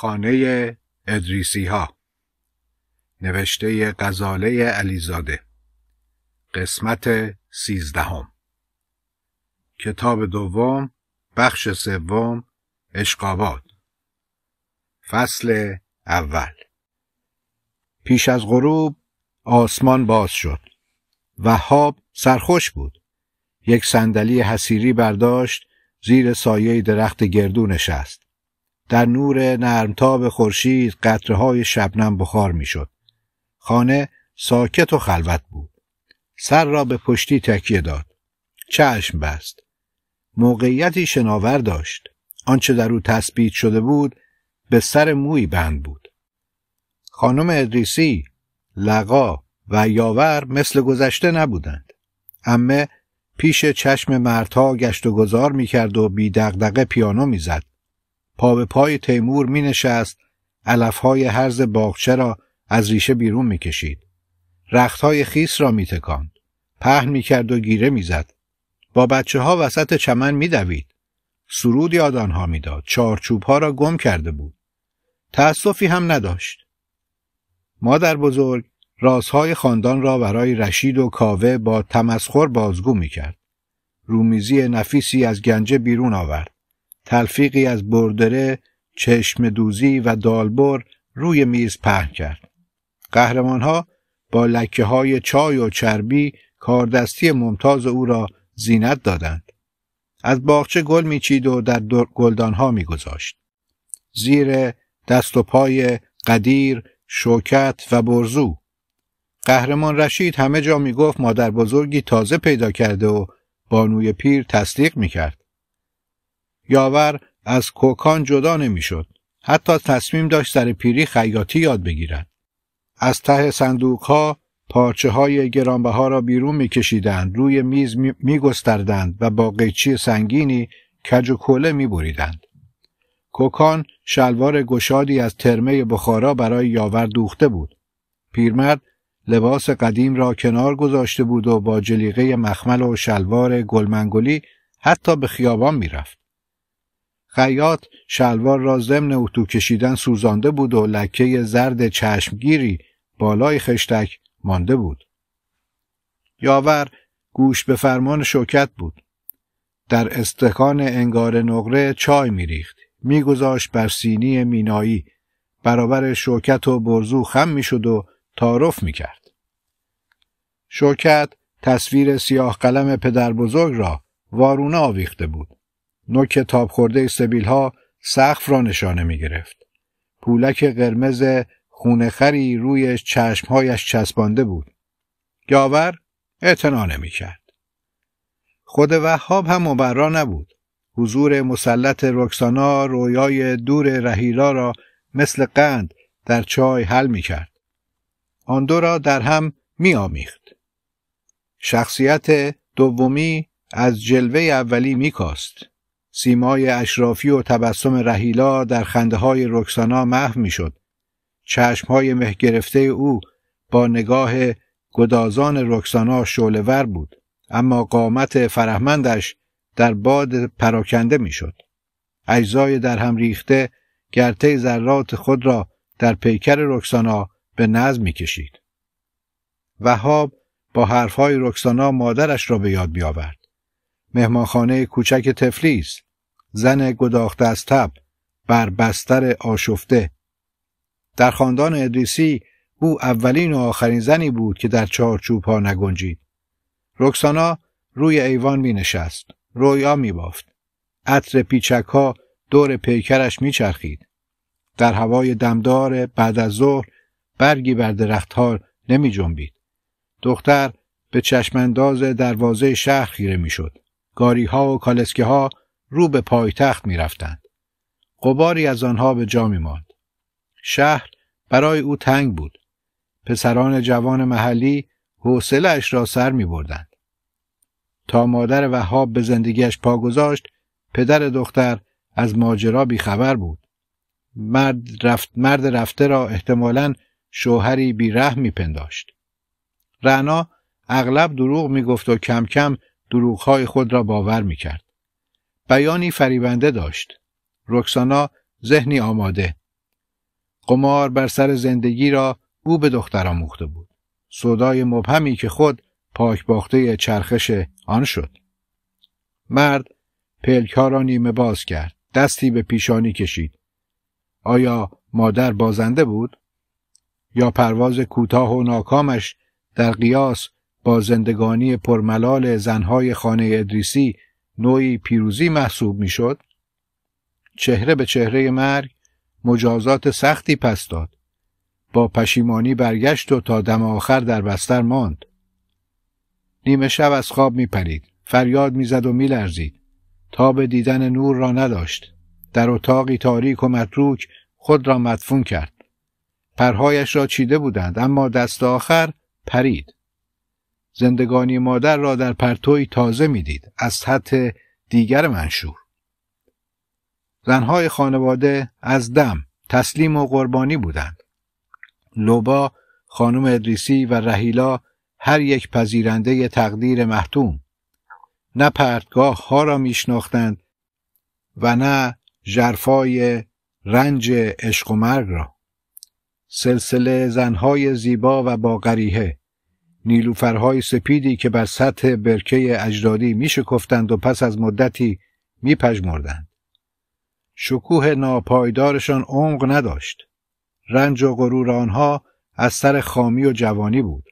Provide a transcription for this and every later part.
خانه ادریسی ها نوشته غزاله علیزاده قسمت سیزدهم کتاب دوم بخش سوم اشقابات فصل اول پیش از غروب آسمان باز شد وهاب سرخوش بود یک صندلی حسیری برداشت زیر سایه درخت گردو نشست در نور نرمتاب خورشید قطره شبنم بخار میشد. خانه ساکت و خلوت بود. سر را به پشتی تکیه داد. چشم بست. موقعیتی شناور داشت. آنچه در او تثبیت شده بود به سر موی بند بود. خانم ادریسی، لقا و یاور مثل گذشته نبودند. امه پیش چشم مردها گشت و گذار میکرد و بی دقدقه پیانو میزد. پا به پای تیمور می نشست علفهای حرز باغچه را از ریشه بیرون می کشید. رختهای خیس را می تکاند. پهن می کرد و گیره می زد. با بچه ها وسط چمن می دوید. سرود یاد آنها می داد. چارچوب ها را گم کرده بود. تأسفی هم نداشت. مادر بزرگ رازهای خاندان را برای رشید و کاوه با تمسخر بازگو می کرد. رومیزی نفیسی از گنجه بیرون آورد. تلفیقی از بردره، چشم دوزی و دالبر روی میز پهن کرد. قهرمانها با لکه های چای و چربی کاردستی ممتاز او را زینت دادند. از باغچه گل میچید و در ها میگذاشت. زیر دست و پای قدیر، شوکت و برزو. قهرمان رشید همه جا میگفت مادر بزرگی تازه پیدا کرده و بانوی پیر تصدیق میکرد. یاور از کوکان جدا نمیشد. حتی تصمیم داشت سر پیری خیاطی یاد بگیرد. از ته صندوق ها پارچه های گرانبها ها را بیرون میکشیدند، روی میز میگستردند و با قیچی سنگینی کج و کله میبریدند. کوکان شلوار گشادی از ترمه بخارا برای یاور دوخته بود. پیرمرد لباس قدیم را کنار گذاشته بود و با جلیقه مخمل و شلوار گلمنگولی حتی به خیابان میرفت. خیاط شلوار را ضمن اتو کشیدن سوزانده بود و لکه زرد چشمگیری بالای خشتک مانده بود. یاور گوش به فرمان شوکت بود. در استخان انگار نقره چای میریخت. میگذاشت بر سینی مینایی. برابر شوکت و برزو خم میشد و تعارف میکرد. شوکت تصویر سیاه قلم پدر بزرگ را وارونه آویخته بود. نوک تاب خورده سبیل ها سقف را نشانه می گرفت. پولک قرمز خری روی چشمهایش چسبانده بود. یاور اعتنا نمی کرد. خود وهاب هم مبرا نبود. حضور مسلط رکسانا رویای دور رهیلا را مثل قند در چای حل می کرد. آن دو را در هم می آمیخت. شخصیت دومی از جلوه اولی می کاست. سیمای اشرافی و تبسم رهیلا در خنده های رکسانا محو میشد. چشم های مه گرفته او با نگاه گدازان رکسانا شعلهور بود اما قامت فرهمندش در باد پراکنده میشد. اجزای در هم ریخته گرته ذرات خود را در پیکر رکسانا به نظم میکشید. وهاب با حرفهای رکسانا مادرش را به یاد بیاورد. مهمانخانه کوچک تفلیس زن گداخته از تب بر بستر آشفته در خاندان ادریسی او اولین و آخرین زنی بود که در چارچوب ها نگنجید رکسانا روی ایوان می نشست رویا می بافت عطر پیچک ها دور پیکرش می چرخید در هوای دمدار بعد از ظهر برگی بر درخت ها نمی جنبید. دختر به چشمانداز دروازه شهر خیره می شد. گاری ها و کالسکه ها رو به پایتخت می رفتند. قباری از آنها به جا می ماند. شهر برای او تنگ بود. پسران جوان محلی حوصلش را سر می بردند. تا مادر وهاب به زندگیش پا گذاشت پدر دختر از ماجرا خبر بود مرد, رفت مرد رفته را احتمالا شوهری می پنداشت رعنا اغلب دروغ گفت و کم کم دروغهای خود را باور می کرد. بیانی فریبنده داشت. رکسانا ذهنی آماده. قمار بر سر زندگی را او به دختر آموخته بود. صدای مبهمی که خود پاک باخته چرخش آن شد. مرد پلک ها را نیمه باز کرد. دستی به پیشانی کشید. آیا مادر بازنده بود؟ یا پرواز کوتاه و ناکامش در قیاس با زندگانی پرملال زنهای خانه ادریسی نوعی پیروزی محسوب میشد چهره به چهره مرگ مجازات سختی پس داد با پشیمانی برگشت و تا دم آخر در بستر ماند نیمه شب از خواب پرید فریاد میزد و میلرزید به دیدن نور را نداشت در اتاقی تاریک و متروک خود را مدفون کرد پرهایش را چیده بودند اما دست آخر پرید زندگانی مادر را در پرتوی تازه میدید از سطح دیگر منشور زنهای خانواده از دم تسلیم و قربانی بودند لوبا خانم ادریسی و رهیلا هر یک پذیرنده تقدیر محتوم نه پرتگاه ها را میشناختند و نه جرفای رنج عشق و مرگ را سلسله زنهای زیبا و با نیلوفرهای سپیدی که بر سطح برکه اجدادی میشکفتند و پس از مدتی میپژمردند شکوه ناپایدارشان عمق نداشت رنج و غرور آنها از سر خامی و جوانی بود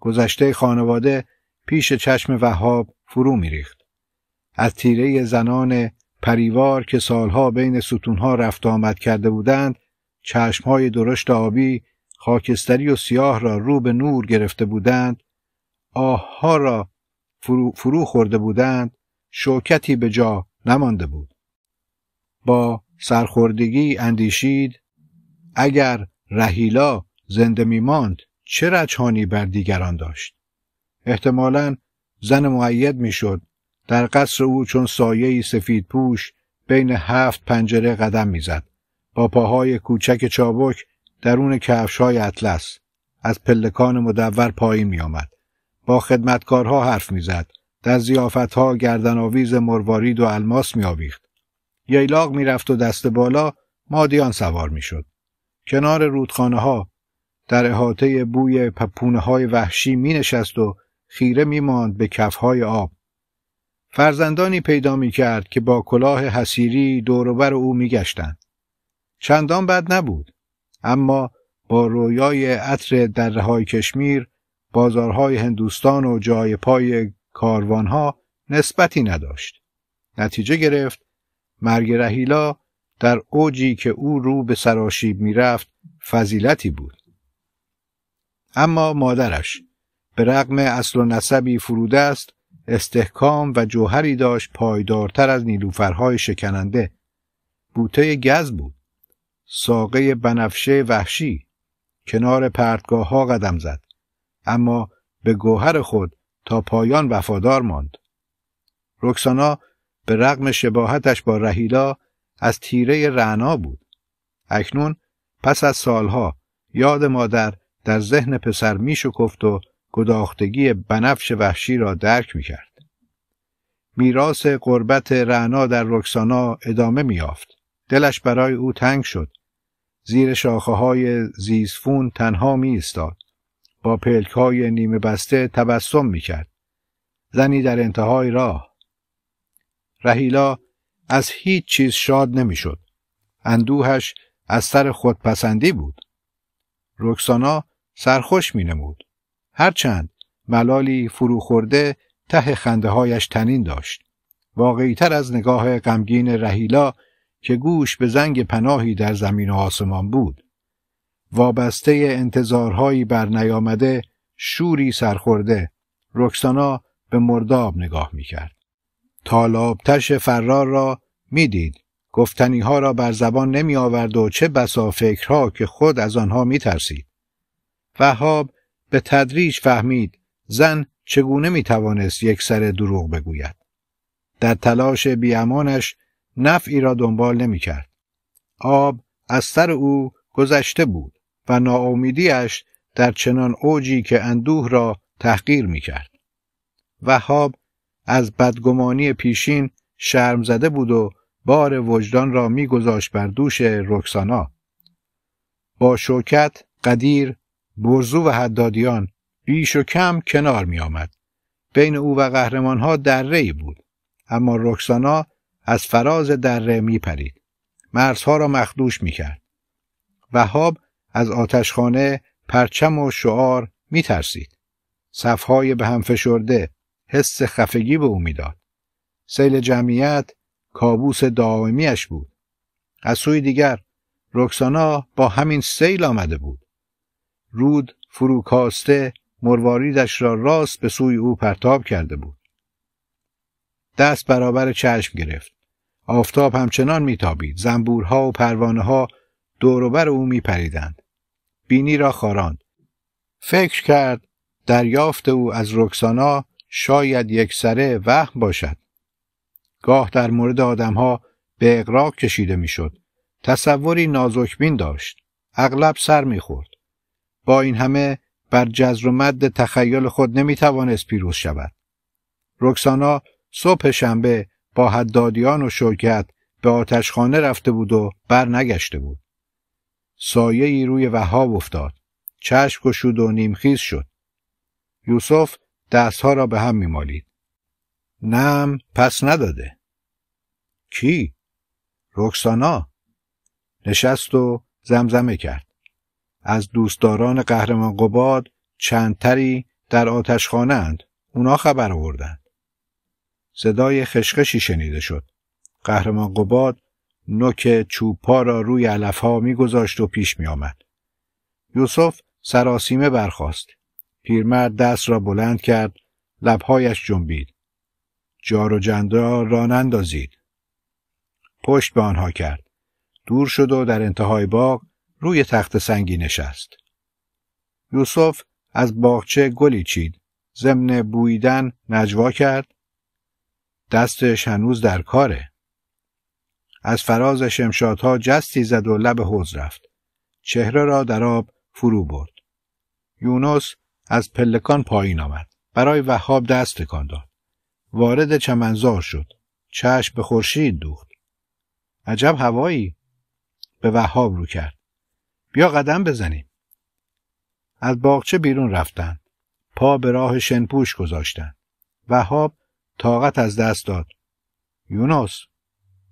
گذشته خانواده پیش چشم وهاب فرو میریخت از تیره زنان پریوار که سالها بین ستونها رفت آمد کرده بودند چشمهای درشت آبی خاکستری و سیاه را رو به نور گرفته بودند آهها را فرو, خورده بودند شوکتی به جا نمانده بود با سرخوردگی اندیشید اگر رهیلا زنده می ماند چه رجحانی بر دیگران داشت احتمالا زن معید میشد در قصر او چون سایه سفید پوش بین هفت پنجره قدم میزد با پاهای کوچک چابک درون کفش های اطلس از پلکان مدور پایین می آمد. با خدمتکارها حرف میزد در زیافتها گردنآویز مروارید و الماس میآویخت ییلاق میرفت و دست بالا مادیان سوار میشد کنار رودخانه ها در احاطه بوی پپونه های وحشی می نشست و خیره می ماند به کف های آب. فرزندانی پیدا می کرد که با کلاه حسیری دوروبر او می گشتند. چندان بد نبود. اما با رویای عطر درهای کشمیر بازارهای هندوستان و جای پای کاروانها نسبتی نداشت. نتیجه گرفت مرگ رهیلا در اوجی که او رو به سراشیب میرفت فضیلتی بود. اما مادرش به رغم اصل و نسبی فروده است استحکام و جوهری داشت پایدارتر از نیلوفرهای شکننده. بوته گز بود. ساقه بنفشه وحشی کنار پرتگاه ها قدم زد اما به گوهر خود تا پایان وفادار ماند رکسانا به رغم شباهتش با رهیلا از تیره رعنا بود اکنون پس از سالها یاد مادر در ذهن پسر می شکفت و گداختگی بنفش وحشی را درک می کرد. میراس قربت رعنا در رکسانا ادامه می یافت. دلش برای او تنگ شد زیر شاخه های زیزفون تنها می استاد. با پلک های نیمه بسته تبسم می کرد. زنی در انتهای راه. رهیلا از هیچ چیز شاد نمیشد. اندوهش از سر خودپسندی بود. رکسانا سرخوش می نمود. هرچند ملالی فروخورده ته خنده هایش تنین داشت. واقعیتر از نگاه غمگین رهیلا که گوش به زنگ پناهی در زمین و آسمان بود وابسته انتظارهایی بر نیامده شوری سرخورده رکسانا به مرداب نگاه میکرد تالابتش فرار را دید، گفتنی ها را بر زبان نمی آورد و چه بسا فکرها که خود از آنها می ترسید. وهاب به تدریج فهمید زن چگونه می توانست یک سر دروغ بگوید. در تلاش بیامانش نفعی را دنبال نمی کرد. آب از سر او گذشته بود و ناامیدیش در چنان اوجی که اندوه را تحقیر می کرد. وهاب از بدگمانی پیشین شرم زده بود و بار وجدان را میگذاشت بر دوش رکسانا. با شوکت، قدیر، برزو و حدادیان بیش و کم کنار می آمد. بین او و قهرمان ها در ری بود. اما رکسانا از فراز دره می پرید. مرزها را مخدوش می کرد. وهاب از آتشخانه پرچم و شعار می ترسید. صفهای به هم فشرده حس خفگی به او میداد. سیل جمعیت کابوس دائمیش بود. از سوی دیگر رکسانا با همین سیل آمده بود. رود فروکاسته مرواریدش را راست به سوی او پرتاب کرده بود. دست برابر چشم گرفت. آفتاب همچنان میتابید. زنبورها و پروانه ها دوروبر او میپریدند. بینی را خاراند. فکر کرد دریافت او از رکسانا شاید یک سره وهم باشد. گاه در مورد آدمها به اقراق کشیده میشد. تصوری نازکبین داشت. اغلب سر میخورد. با این همه بر جزر و مد تخیل خود نمیتوانست پیروز شود. رکسانا صبح شنبه با حدادیان و شرکت به آتشخانه رفته بود و برنگشته بود. سایه ای روی وهاب افتاد. چشم گشود و نیمخیز شد. یوسف دستها را به هم میمالید. نم پس نداده. کی؟ رکسانا. نشست و زمزمه کرد. از دوستداران قهرمان قباد چندتری در آتشخانه اند. اونا خبر آوردند. صدای خشخشی شنیده شد. قهرمان قباد نوک چوپا را روی علفها میگذاشت و پیش میآمد. یوسف سراسیمه برخاست. پیرمرد دست را بلند کرد، لبهایش جنبید. جار و را پشت به آنها کرد. دور شد و در انتهای باغ روی تخت سنگی نشست. یوسف از باغچه گلی چید. ضمن بویدن نجوا کرد دستش هنوز در کاره. از فراز شمشادها جستی زد و لب حوز رفت. چهره را در آب فرو برد. یونس از پلکان پایین آمد. برای وهاب دست تکان داد. وارد چمنزار شد. چشم به خورشید دوخت. عجب هوایی به وهاب رو کرد. بیا قدم بزنیم. از باغچه بیرون رفتند. پا به راه شنپوش گذاشتند. وهاب طاقت از دست داد یونس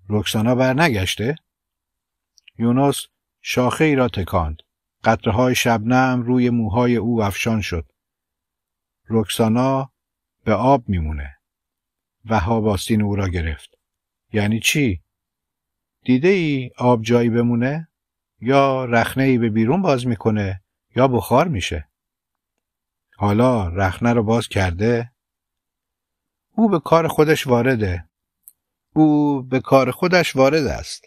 رکسانا برنگشته یونس شاخه ای را تکاند قطرهای شبنم روی موهای او افشان شد رکسانا به آب میمونه وهاب آستین او را گرفت یعنی چی دیده ای آب جایی بمونه یا رخنه ای به بیرون باز میکنه یا بخار میشه حالا رخنه رو باز کرده او به کار خودش وارده او به کار خودش وارد است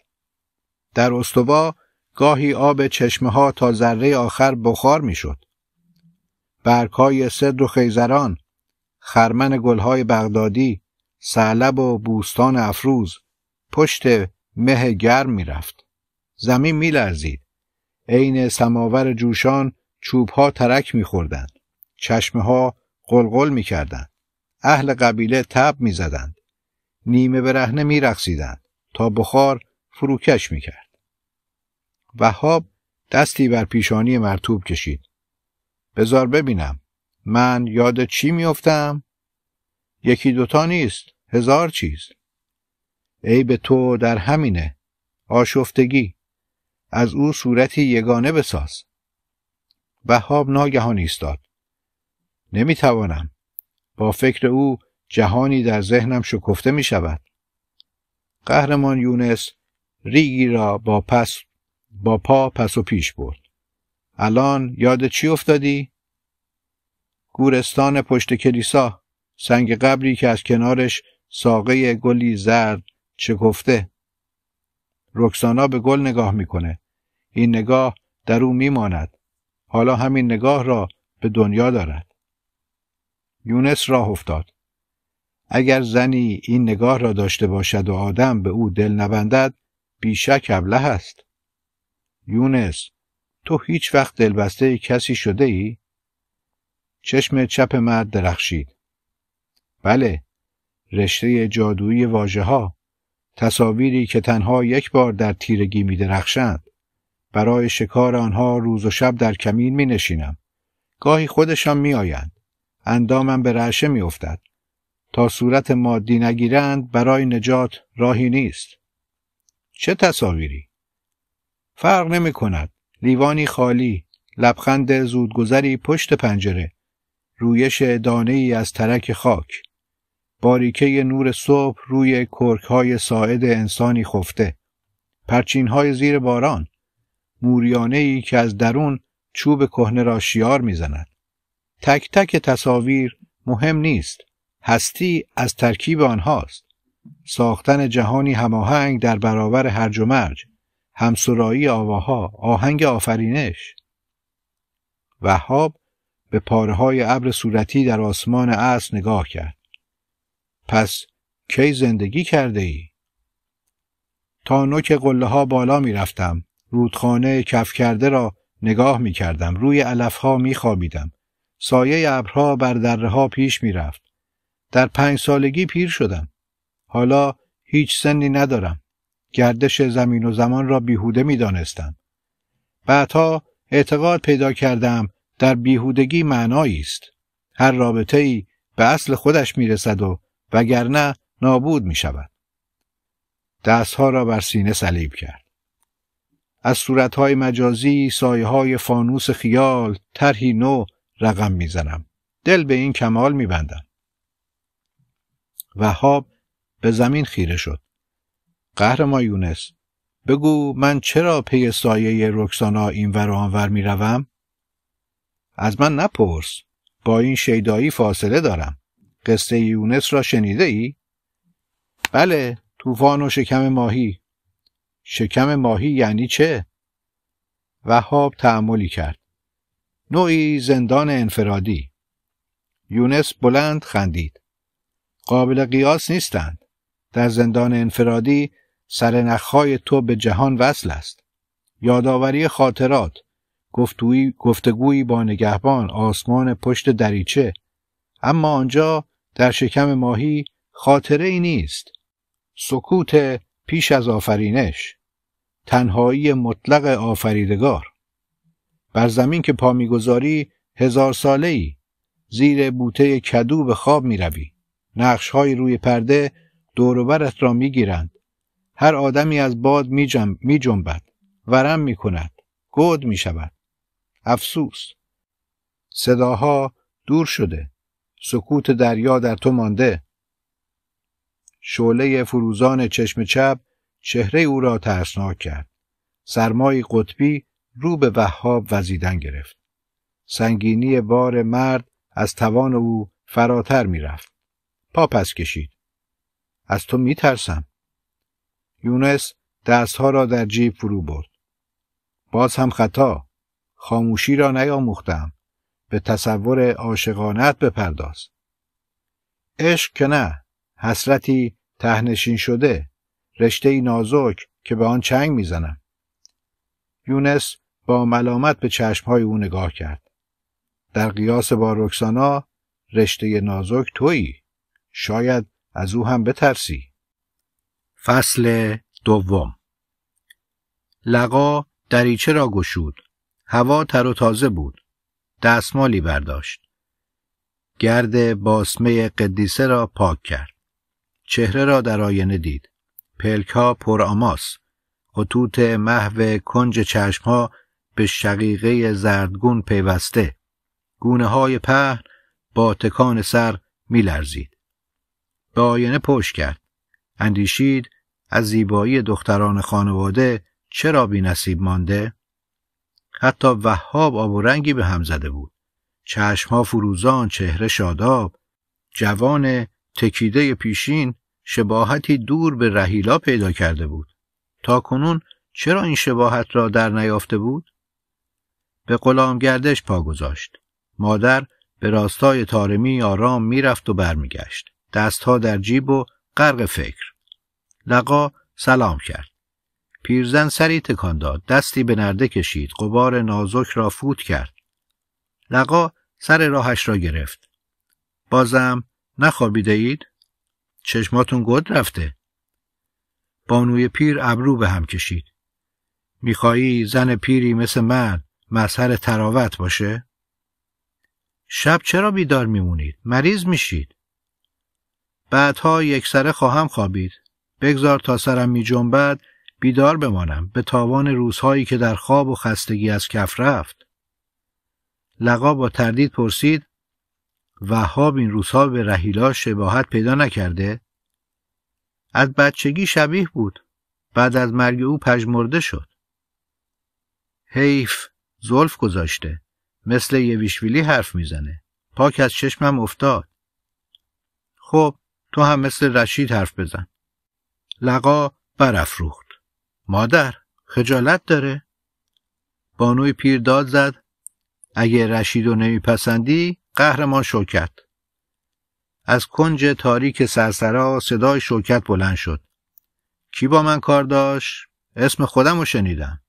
در استوا گاهی آب چشمه ها تا ذره آخر بخار میشد برکای صدر و خیزران خرمن گلهای بغدادی سعلب و بوستان افروز پشت مه گرم میرفت زمین لرزید عین سماور جوشان چوبها ترک میخوردند چشمه ها قلقل کردن اهل قبیله تب میزدند نیمه برهنه میرقصیدند تا بخار فروکش میکرد وحاب دستی بر پیشانی مرتوب کشید بزار ببینم من یاد چی افتم؟ یکی دوتا نیست هزار چیز به تو در همینه آشفتگی از او صورتی یگانه بساز وهاب ناگهان ایستاد نمیتوانم با فکر او جهانی در ذهنم شکفته می شود. قهرمان یونس ریگی را با پس با پا پس و پیش برد. الان یاد چی افتادی؟ گورستان پشت کلیسا سنگ قبری که از کنارش ساقه گلی زرد شکفته رکسانا به گل نگاه میکنه این نگاه در او میماند حالا همین نگاه را به دنیا دارد یونس راه افتاد اگر زنی این نگاه را داشته باشد و آدم به او دل نبندد بیشک ابله است یونس تو هیچ وقت دلبسته کسی شده ای؟ چشم چپ مرد درخشید بله رشته جادویی واجه ها تصاویری که تنها یک بار در تیرگی می درخشند برای شکار آنها روز و شب در کمین می نشینم گاهی خودشان می آیند اندامم به رعشه میافتد تا صورت مادی نگیرند برای نجات راهی نیست چه تصاویری فرق نمی کند لیوانی خالی لبخند زودگذری پشت پنجره رویش دانه ای از ترک خاک باریکه نور صبح روی کرک های ساعد انسانی خفته پرچین های زیر باران موریانه ای که از درون چوب کهنه را شیار میزند تک تک تصاویر مهم نیست هستی از ترکیب آنهاست ساختن جهانی هماهنگ در برابر هرج و مرج همسرایی آواها آهنگ آفرینش وهاب به پاره های ابر صورتی در آسمان عصر نگاه کرد پس کی زندگی کرده ای؟ تا نوک قله ها بالا می رفتم. رودخانه کف کرده را نگاه می کردم. روی علف ها می خوابیدم. سایه ابرها بر دره ها پیش رفت. در پنج سالگی پیر شدم. حالا هیچ سنی ندارم. گردش زمین و زمان را بیهوده می دانستم. بعدها اعتقاد پیدا کردم در بیهودگی معنایی است. هر رابطه ای به اصل خودش می رسد و وگرنه نابود می شود. دستها را بر سینه صلیب کرد. از صورتهای مجازی، سایه های فانوس خیال، طرحی نو، رقم میزنم دل به این کمال میبندم وهاب به زمین خیره شد قهر ما یونس بگو من چرا پی سایه رکسانا این ور و آنور میروم از من نپرس با این شیدایی فاصله دارم قصه یونس را شنیده ای؟ بله طوفان و شکم ماهی شکم ماهی یعنی چه؟ وهاب تعملی کرد نوعی زندان انفرادی یونس بلند خندید قابل قیاس نیستند در زندان انفرادی سر نخهای تو به جهان وصل است یادآوری خاطرات گفتگویی با نگهبان آسمان پشت دریچه اما آنجا در شکم ماهی خاطره ای نیست سکوت پیش از آفرینش تنهایی مطلق آفریدگار بر زمین که پا میگذاری هزار ساله ای زیر بوته کدو به خواب می روی نقش های روی پرده دوروبرت را می گیرند هر آدمی از باد می, جنبد ورم می کند گود می شود افسوس صداها دور شده سکوت دریا در تو مانده شعله فروزان چشم چپ چهره او را ترسناک کرد سرمای قطبی رو به وهاب وزیدن گرفت. سنگینی بار مرد از توان او فراتر میرفت. پا پس کشید. از تو می ترسم. یونس دستها را در جیب فرو برد. باز هم خطا. خاموشی را نیاموختم. به تصور عاشقانت بپرداز. عشق که نه. حسرتی تهنشین شده. رشته نازک که به آن چنگ میزنم. یونس با ملامت به چشمهای او نگاه کرد. در قیاس با رکسانا رشته نازک تویی. شاید از او هم بترسی. فصل دوم لقا دریچه را گشود. هوا تر و تازه بود. دستمالی برداشت. گرد باسمه قدیسه را پاک کرد. چهره را در آینه دید. پلکا پر آماس. خطوط محو کنج چشم ها به شقیقه زردگون پیوسته گونه های پهن با تکان سر میلرزید به آینه پشت کرد اندیشید از زیبایی دختران خانواده چرا بی نصیب مانده؟ حتی وحاب آب و رنگی به هم زده بود. چشمها فروزان، چهره شاداب، جوان تکیده پیشین شباهتی دور به رهیلا پیدا کرده بود. تا کنون چرا این شباهت را در نیافته بود؟ به گردش پا گذاشت. مادر به راستای تارمی آرام میرفت و برمیگشت. دستها در جیب و غرق فکر. لقا سلام کرد. پیرزن سری تکان داد. دستی به نرده کشید. قبار نازک را فوت کرد. لقا سر راهش را گرفت. بازم نخوابیده اید؟ چشماتون گد رفته. بانوی پیر ابرو به هم کشید. میخوایی زن پیری مثل من مظهر تراوت باشه؟ شب چرا بیدار میمونید؟ مریض میشید. بعدها یک سره خواهم خوابید. بگذار تا سرم می بیدار بمانم به تاوان روزهایی که در خواب و خستگی از کف رفت. لقا با تردید پرسید وهاب این روزها به رهیلا شباهت پیدا نکرده؟ از بچگی شبیه بود. بعد از مرگ او پژمرده شد. حیف زلف گذاشته مثل یه ویشویلی حرف میزنه پاک از چشمم افتاد خب تو هم مثل رشید حرف بزن لقا برافروخت مادر خجالت داره بانوی پیر داد زد اگه رشیدو نمیپسندی قهرمان شوکت از کنج تاریک سرسرا صدای شوکت بلند شد کی با من کار داشت اسم خودم رو شنیدم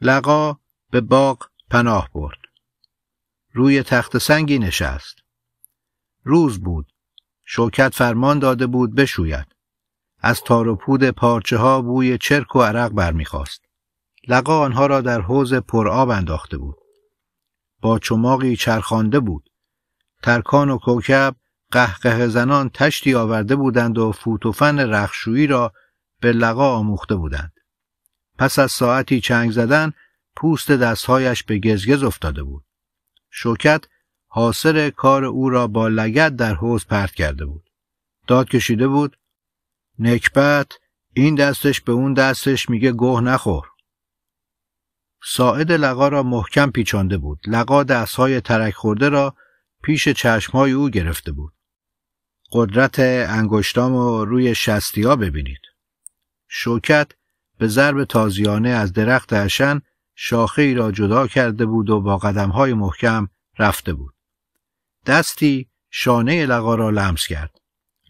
لقا به باغ پناه برد. روی تخت سنگی نشست. روز بود. شوکت فرمان داده بود بشوید. از تار و پود پارچه ها بوی چرک و عرق برمیخواست. لقا آنها را در حوز آب انداخته بود. با چماقی چرخانده بود. ترکان و کوکب قهقه زنان تشتی آورده بودند و فوتوفن رخشویی را به لقا آموخته بودند. پس از ساعتی چنگ زدن پوست دستهایش به گزگز افتاده بود. شوکت حاصل کار او را با لگت در حوز پرت کرده بود. داد کشیده بود. نکبت این دستش به اون دستش میگه گوه نخور. ساعد لقا را محکم پیچانده بود. لقا دستهای ترک خورده را پیش چشمهای او گرفته بود. قدرت انگشتام و روی شستی ها ببینید. شوکت به ضرب تازیانه از درخت اشن شاخه ای را جدا کرده بود و با قدم های محکم رفته بود. دستی شانه لقا را لمس کرد.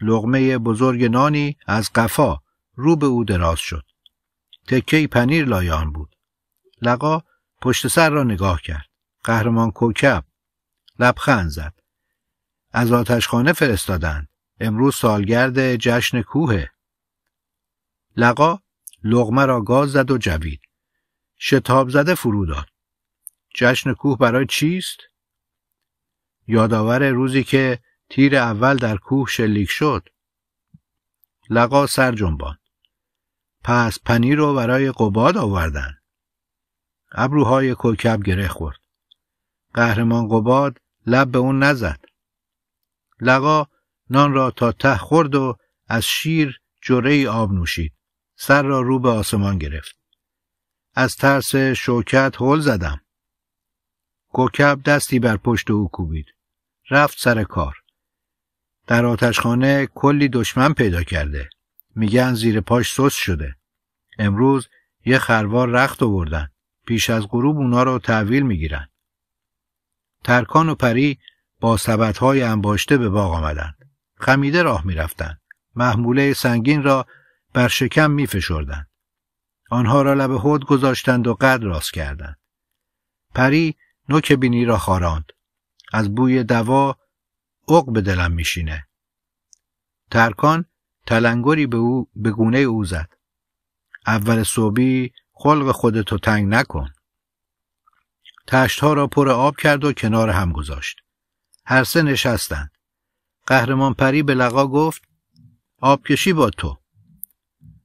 لغمه بزرگ نانی از قفا رو به او دراز شد. تکه پنیر لایان بود. لقا پشت سر را نگاه کرد. قهرمان کوکب لبخند زد. از آتشخانه فرستادند. امروز سالگرد جشن کوه. لقا لغمه را گاز زد و جوید. شتاب زده فرو داد. جشن کوه برای چیست؟ یادآور روزی که تیر اول در کوه شلیک شد. لقا سر جنبان. پس پنیر رو برای قباد آوردن. ابروهای کوکب گره خورد. قهرمان قباد لب به اون نزد. لقا نان را تا ته خورد و از شیر جره آب نوشید. سر را رو به آسمان گرفت. از ترس شوکت هل زدم. گوکب دستی بر پشت او کوبید. رفت سر کار. در آتشخانه کلی دشمن پیدا کرده. میگن زیر پاش سس شده. امروز یه خروار رخت آوردن. پیش از غروب اونا رو تحویل میگیرن. ترکان و پری با سبدهای انباشته به باغ آمدند. خمیده راه میرفتند. محموله سنگین را بر شکم می آنها را لب حد گذاشتند و قد راست کردند. پری نوک بینی را خاراند. از بوی دوا اق به دلم میشینه. ترکان تلنگری به او به گونه او زد. اول صبحی خلق خودتو تنگ نکن. تشت ها را پر آب کرد و کنار هم گذاشت. هر سه نشستند. قهرمان پری به لقا گفت آبکشی با تو.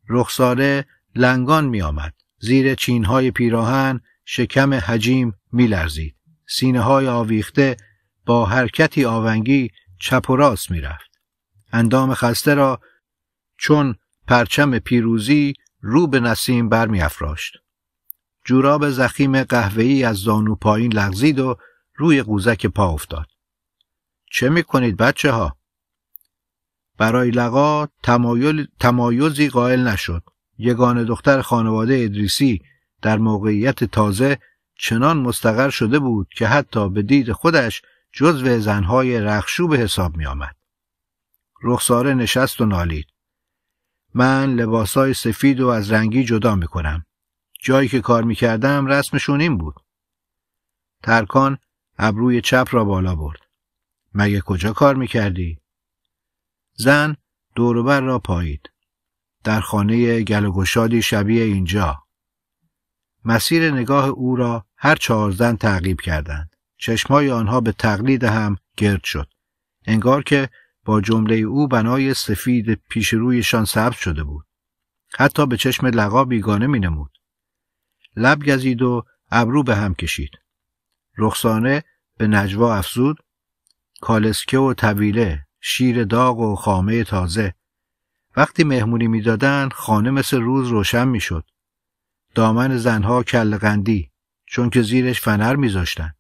رخساره لنگان می آمد. زیر چینهای پیراهن شکم حجیم می لرزید. سینه های آویخته با حرکتی آونگی چپ و راست می رفت. اندام خسته را چون پرچم پیروزی رو به نسیم می جوراب زخیم قهوه‌ای از زانو پایین لغزید و روی قوزک پا افتاد. چه می کنید بچه ها؟ برای لقا تمایل، تمایزی قائل نشد. یگان دختر خانواده ادریسی در موقعیت تازه چنان مستقر شده بود که حتی به دید خودش جزو زنهای رخشو به حساب می آمد. رخساره نشست و نالید. من لباسای سفید و از رنگی جدا میکنم جایی که کار میکردم کردم رسمشون این بود. ترکان ابروی چپ را بالا برد. مگه کجا کار می کردی؟ زن دوروبر را پایید. در خانه گلوگشادی شبیه اینجا. مسیر نگاه او را هر چهار زن تعقیب کردند. چشمای آنها به تقلید هم گرد شد. انگار که با جمله او بنای سفید پیش رویشان سبز شده بود. حتی به چشم لقا بیگانه می نمود. لب گزید و ابرو به هم کشید. رخسانه به نجوا افزود کالسکه و طویله شیر داغ و خامه تازه وقتی مهمونی میدادن خانه مثل روز روشن میشد. دامن زنها کل قندی چون که زیرش فنر میذاشتن.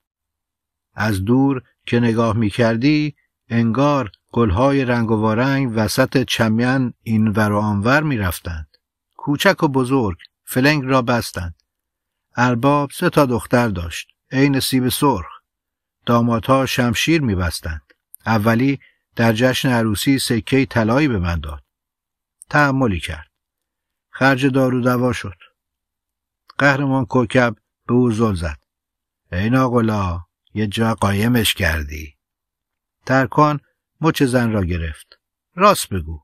از دور که نگاه میکردی انگار گلهای رنگ و وارنگ وسط چمین اینور و آنور میرفتند. کوچک و بزرگ فلنگ را بستند. ارباب سه تا دختر داشت. عین سیب سرخ. دامادها شمشیر میبستند. اولی در جشن عروسی سکه طلایی به من داد. تعملی کرد. خرج دارو دوا شد. قهرمان کوکب به او زل زد. ای ناغلا یه جا قایمش کردی. ترکان مچ زن را گرفت. راست بگو.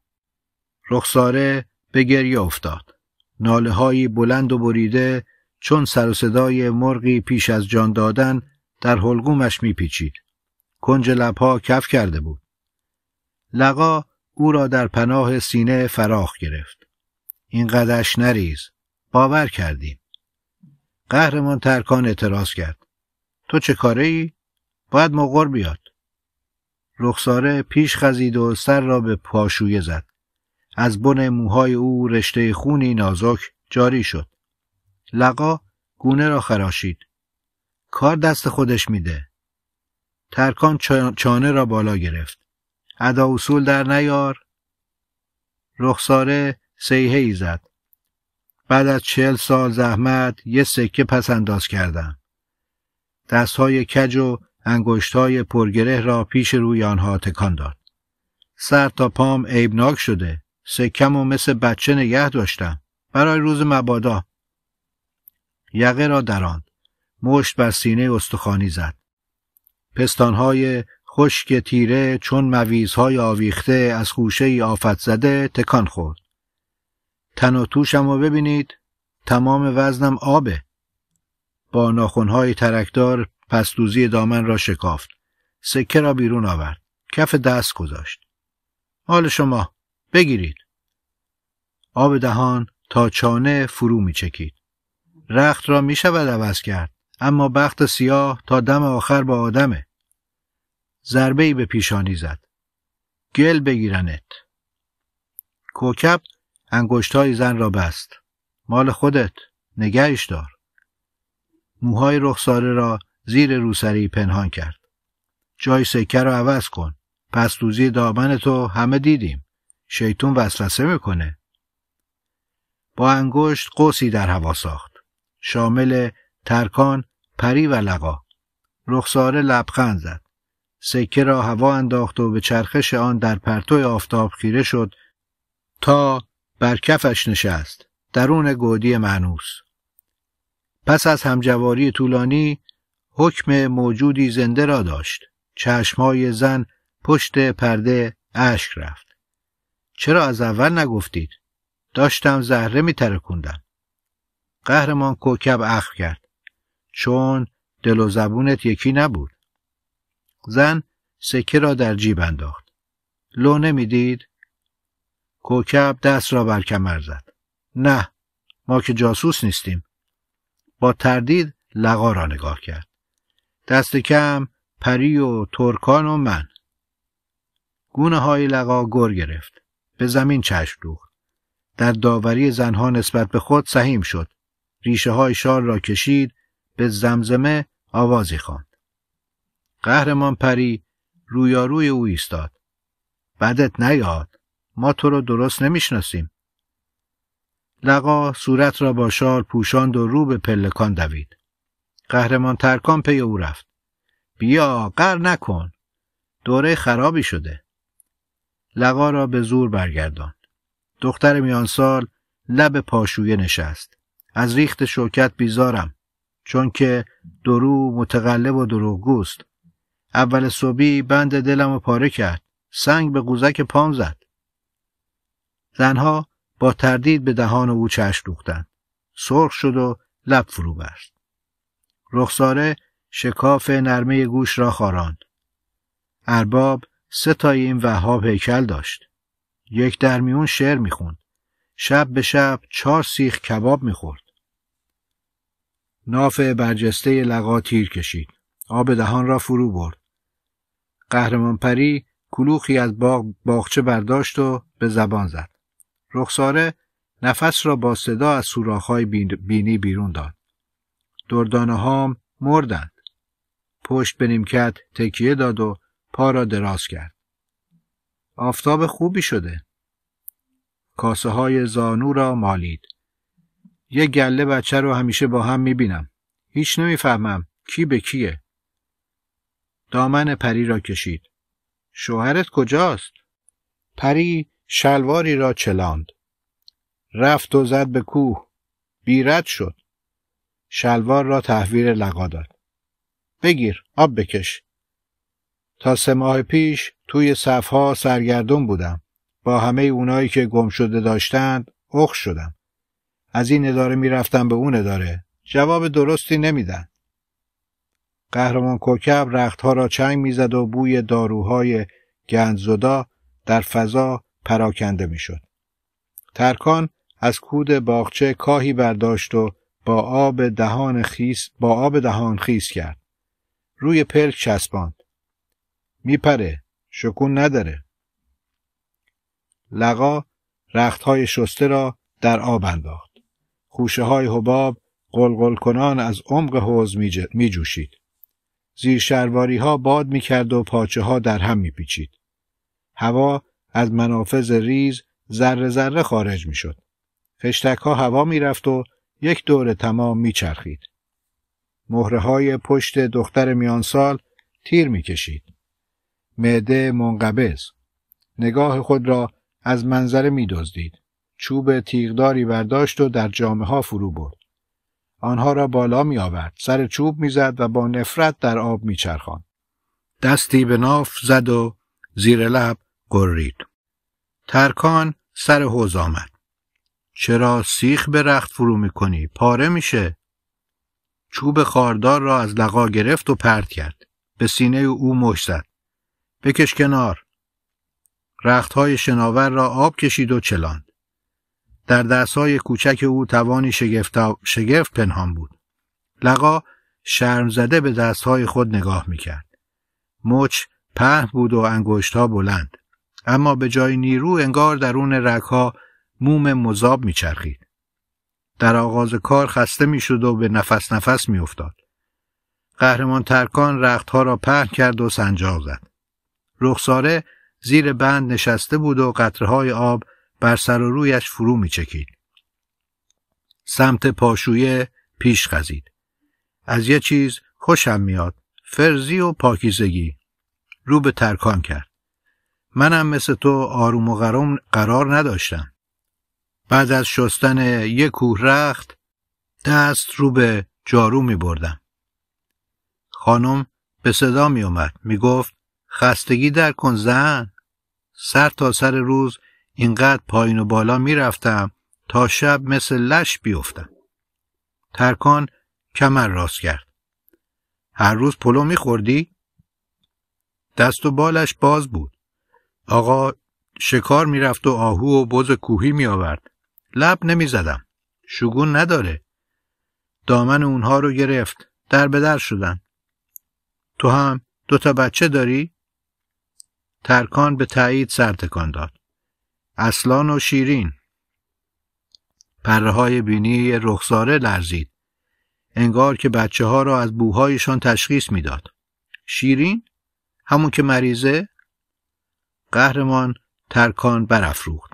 رخساره به گریه افتاد. ناله هایی بلند و بریده چون سر و صدای مرغی پیش از جان دادن در حلقومش میپیچید. کنج لبها کف کرده بود. لقا او را در پناه سینه فراخ گرفت این قدش نریز باور کردیم قهرمان ترکان اعتراض کرد تو چه کاره ای؟ باید مغور بیاد رخساره پیش خزید و سر را به پاشویه زد از بن موهای او رشته خونی نازک جاری شد لقا گونه را خراشید کار دست خودش میده ترکان چانه را بالا گرفت عدا اصول در نیار رخساره سیهه ای زد بعد از چهل سال زحمت یه سکه پس انداز کردم دستهای کج و های پرگره را پیش روی آنها تکان داد سر تا پام عیبناک شده سکم و مثل بچه نگه داشتم برای روز مبادا یقه را دراند مشت بر سینه استخوانی زد پستانهای خشک تیره چون مویزهای آویخته از خوشه ای آفت زده تکان خورد. تن و توشم رو ببینید تمام وزنم آبه. با ناخونهای ترکدار پستوزی دامن را شکافت. سکه را بیرون آورد. کف دست گذاشت. حال شما بگیرید. آب دهان تا چانه فرو می چکید. رخت را می شود عوض کرد. اما بخت سیاه تا دم آخر با آدمه. ضربه ای به پیشانی زد. گل بگیرنت. کوکب های زن را بست. مال خودت. نگهش دار. موهای رخساره را زیر روسری پنهان کرد. جای سکر را عوض کن. پس دوزی دامن تو همه دیدیم. شیطون وسوسه میکنه. با انگشت قوسی در هوا ساخت. شامل ترکان، پری و لقا. رخساره لبخند زد. سکه را هوا انداخت و به چرخش آن در پرتو آفتاب خیره شد تا بر کفش نشست درون گودی معنوس پس از همجواری طولانی حکم موجودی زنده را داشت چشمای زن پشت پرده اشک رفت چرا از اول نگفتید داشتم زهره می قهرمان کوکب اخ کرد چون دل و زبونت یکی نبود زن سکه را در جیب انداخت. لو نمیدید؟ کوکب دست را بر کمر زد. نه، ما که جاسوس نیستیم. با تردید لقا را نگاه کرد. دست کم پری و ترکان و من. گونه های لقا گر گرفت. به زمین چشم دوخت. در داوری زنها نسبت به خود سهیم شد. ریشه های شال را کشید. به زمزمه آوازی خواند. قهرمان پری رویاروی او ایستاد بدت نیاد ما تو رو درست نمیشناسیم لقا صورت را با شال پوشاند و رو به پلکان دوید قهرمان ترکان پی او رفت بیا قر نکن دوره خرابی شده لقا را به زور برگردان. دختر میان سال لب پاشویه نشست از ریخت شوکت بیزارم چون که درو متقلب و دروغگوست اول صبحی بند دلم و پاره کرد. سنگ به قوزک پام زد. زنها با تردید به دهان او چشم دوختند. سرخ شد و لب فرو برد. رخساره شکاف نرمه گوش را خاراند. ارباب سه تای این وهاب هیکل داشت. یک در میون شعر میخوند. شب به شب چهار سیخ کباب میخورد. ناف برجسته لقا تیر کشید. آب دهان را فرو برد. قهرمان پری کلوخی از باغ باغچه برداشت و به زبان زد. رخساره نفس را با صدا از سوراخهای بینی بیرون داد. دردانه هام مردند. پشت به نیمکت تکیه داد و پا را دراز کرد. آفتاب خوبی شده. کاسه های زانو را مالید. یه گله بچه رو همیشه با هم میبینم. هیچ نمیفهمم کی به کیه. دامن پری را کشید. شوهرت کجاست؟ پری شلواری را چلاند. رفت و زد به کوه. بیرد شد. شلوار را تحویر لقا داد. بگیر آب بکش. تا سه ماه پیش توی صفها سرگردون بودم. با همه اونایی که گم شده داشتند اخ شدم. از این اداره میرفتم به اون اداره. جواب درستی نمیدن. قهرمان کوکب رختها را چنگ میزد و بوی داروهای گندزدا در فضا پراکنده میشد. ترکان از کود باغچه کاهی برداشت و با آب دهان خیس با آب دهان خیس کرد. روی پلک چسباند. میپره شکون نداره. لقا رختهای شسته را در آب انداخت. خوشه های حباب قلقل کنان از عمق حوز می جوشید. زیر شرواری ها باد می کرد و پاچه ها در هم می پیچید. هوا از منافذ ریز ذره ذره خارج می شد. خشتک ها هوا می رفت و یک دور تمام می چرخید. مهره های پشت دختر میانسال تیر می کشید. معده منقبض. نگاه خود را از منظره می دزدید. چوب تیغداری برداشت و در جامعه ها فرو برد. آنها را بالا می آورد. سر چوب می زد و با نفرت در آب می چرخان. دستی به ناف زد و زیر لب گرید. ترکان سر حوز آمد. چرا سیخ به رخت فرو می کنی؟ پاره میشه. چوب خاردار را از لقا گرفت و پرت کرد. به سینه او مش زد. بکش کنار. های شناور را آب کشید و چلاند. در دستهای کوچک او توانی شگفت, شگفت پنهان بود. لقا شرم زده به دستهای خود نگاه میکرد. مچ په بود و انگشتها بلند. اما به جای نیرو انگار درون رکها موم مذاب میچرخید. در آغاز کار خسته میشد و به نفس نفس میافتاد. قهرمان ترکان رختها را پهن کرد و سنجاق زد. رخساره زیر بند نشسته بود و قطرهای آب بر سر و رویش فرو چکید سمت پاشویه پیش خزید. از یه چیز خوشم میاد. فرزی و پاکیزگی. رو به ترکان کرد. منم مثل تو آروم و قرار نداشتم. بعد از شستن یک کوه رخت دست رو به جارو می بردم. خانم به صدا می اومد می گفت خستگی در کن زن. سر تا سر روز اینقدر پایین و بالا میرفتم تا شب مثل لش بیفتم. ترکان کمر راست کرد. هر روز پلو میخوردی؟ دست و بالش باز بود. آقا شکار رفت و آهو و بز کوهی می آورد. لب نمی زدم. شگون نداره. دامن اونها رو گرفت. در به در شدن. تو هم دوتا بچه داری؟ ترکان به تایید سر تکان داد. اصلان و شیرین پرهای بینی رخساره لرزید انگار که بچه ها را از بوهایشان تشخیص میداد. شیرین؟ همون که مریضه؟ قهرمان ترکان برافروخت.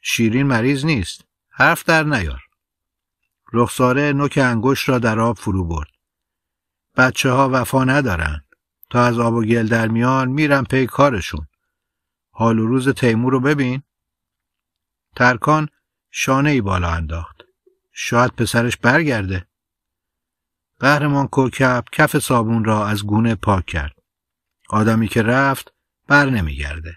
شیرین مریض نیست. حرف در نیار. رخساره نوک انگشت را در آب فرو برد. بچه ها وفا ندارن. تا از آب و گل در میان میرن پی کارشون. حال و روز تیمور رو ببین. ترکان شانه ای بالا انداخت. شاید پسرش برگرده. قهرمان کوکب کف صابون را از گونه پاک کرد. آدمی که رفت بر نمیگرده.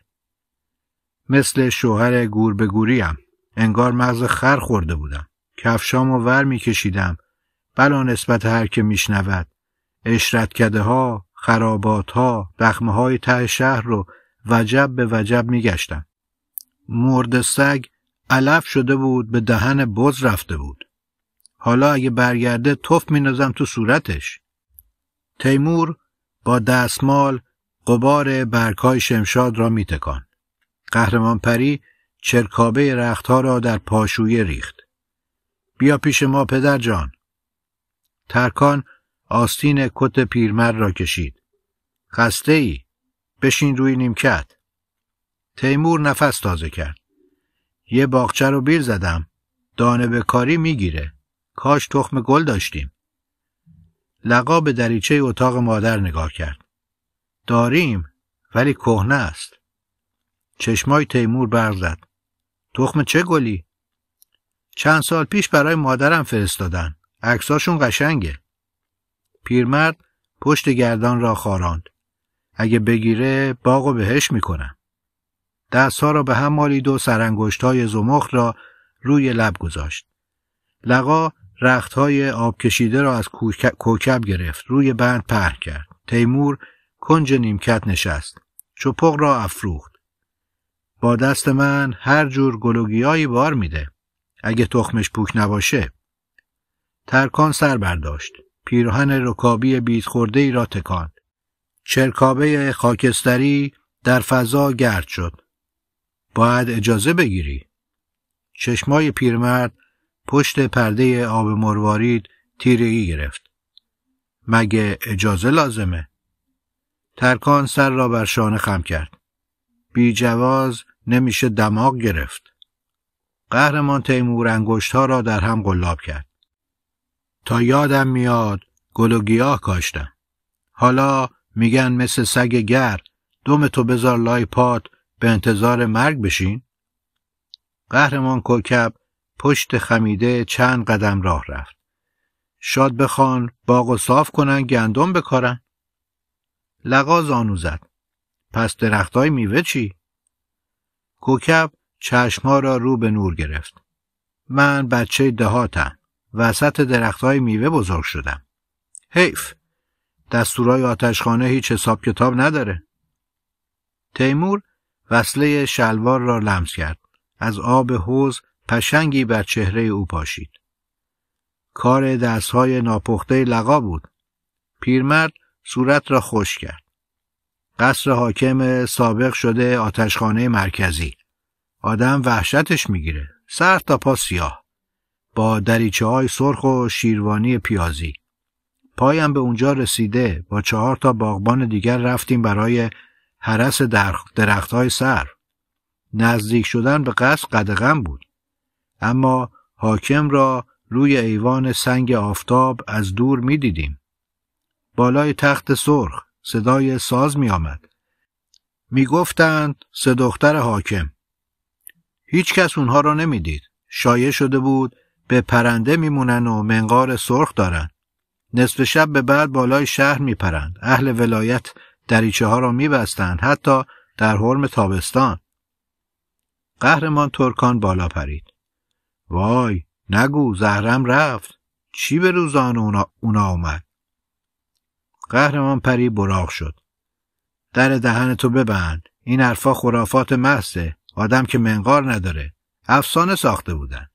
مثل شوهر گور به گوریم. انگار مغز خر خورده بودم. کفشام و ور میکشیدم. بلا نسبت هر که میشنود. اشرتکده ها، خرابات ها، دخمه های ته شهر رو وجب به وجب میگشتم. مرد سگ علف شده بود به دهن بز رفته بود حالا اگه برگرده تف مینازم تو صورتش تیمور با دستمال قبار برکای شمشاد را میتکان قهرمان پری چرکابه رختها را در پاشویه ریخت بیا پیش ما پدر جان ترکان آستین کت پیرمر را کشید خسته ای بشین روی نیمکت تیمور نفس تازه کرد یه باغچه رو بیر زدم. دانه به کاری میگیره. کاش تخم گل داشتیم. لقا به دریچه اتاق مادر نگاه کرد. داریم ولی کهنه است. چشمای تیمور برق زد. تخم چه گلی؟ چند سال پیش برای مادرم فرستادن. عکساشون قشنگه. پیرمرد پشت گردان را خاراند. اگه بگیره باغو بهش میکنم. دستها را به هم مالید و های زمخ را روی لب گذاشت. لقا رختهای آب کشیده را از کوکب گرفت. روی بند پهن کرد. تیمور کنج نیمکت نشست. چپق را افروخت. با دست من هر جور گلوگیایی بار میده. اگه تخمش پوک نباشه. ترکان سر برداشت. پیرهن رکابی بیت ای را تکاند. چرکابه خاکستری در فضا گرد شد. باید اجازه بگیری. چشمای پیرمرد پشت پرده آب مروارید تیره ای گرفت. مگه اجازه لازمه؟ ترکان سر را بر شانه خم کرد. بی جواز نمیشه دماغ گرفت. قهرمان تیمور انگشت ها را در هم گلاب کرد. تا یادم میاد گل و گیاه کاشتم. حالا میگن مثل سگ گر دم تو بذار لای پات به انتظار مرگ بشین؟ قهرمان کوکب پشت خمیده چند قدم راه رفت. شاد بخوان باغ و صاف کنن گندم بکارن. لغا زانو زد. پس درختای میوه چی؟ کوکب چشما را رو به نور گرفت. من بچه دهاتم. وسط درختای میوه بزرگ شدم. حیف. دستورای آتشخانه هیچ حساب کتاب نداره. تیمور وصله شلوار را لمس کرد. از آب حوز پشنگی بر چهره او پاشید. کار دستهای ناپخته لقا بود. پیرمرد صورت را خوش کرد. قصر حاکم سابق شده آتشخانه مرکزی. آدم وحشتش میگیره. سر تا پا سیاه. با دریچه های سرخ و شیروانی پیازی. پایم به اونجا رسیده با چهار تا باغبان دیگر رفتیم برای حرس درخت های سر نزدیک شدن به قصد قدغن بود اما حاکم را روی ایوان سنگ آفتاب از دور می دیدیم. بالای تخت سرخ صدای ساز می آمد. می گفتند سه دختر حاکم. هیچ کس اونها را نمی دید. شایه شده بود به پرنده میمونن و منقار سرخ دارند. نصف شب به بعد بالای شهر می پرند، اهل ولایت دریچه ها را میبستند حتی در حرم تابستان قهرمان ترکان بالا پرید وای نگو زهرم رفت چی به روزان اونا, اومد قهرمان پری براغ شد در دهن تو ببند این حرفا خرافات محصه. آدم که منقار نداره افسانه ساخته بودن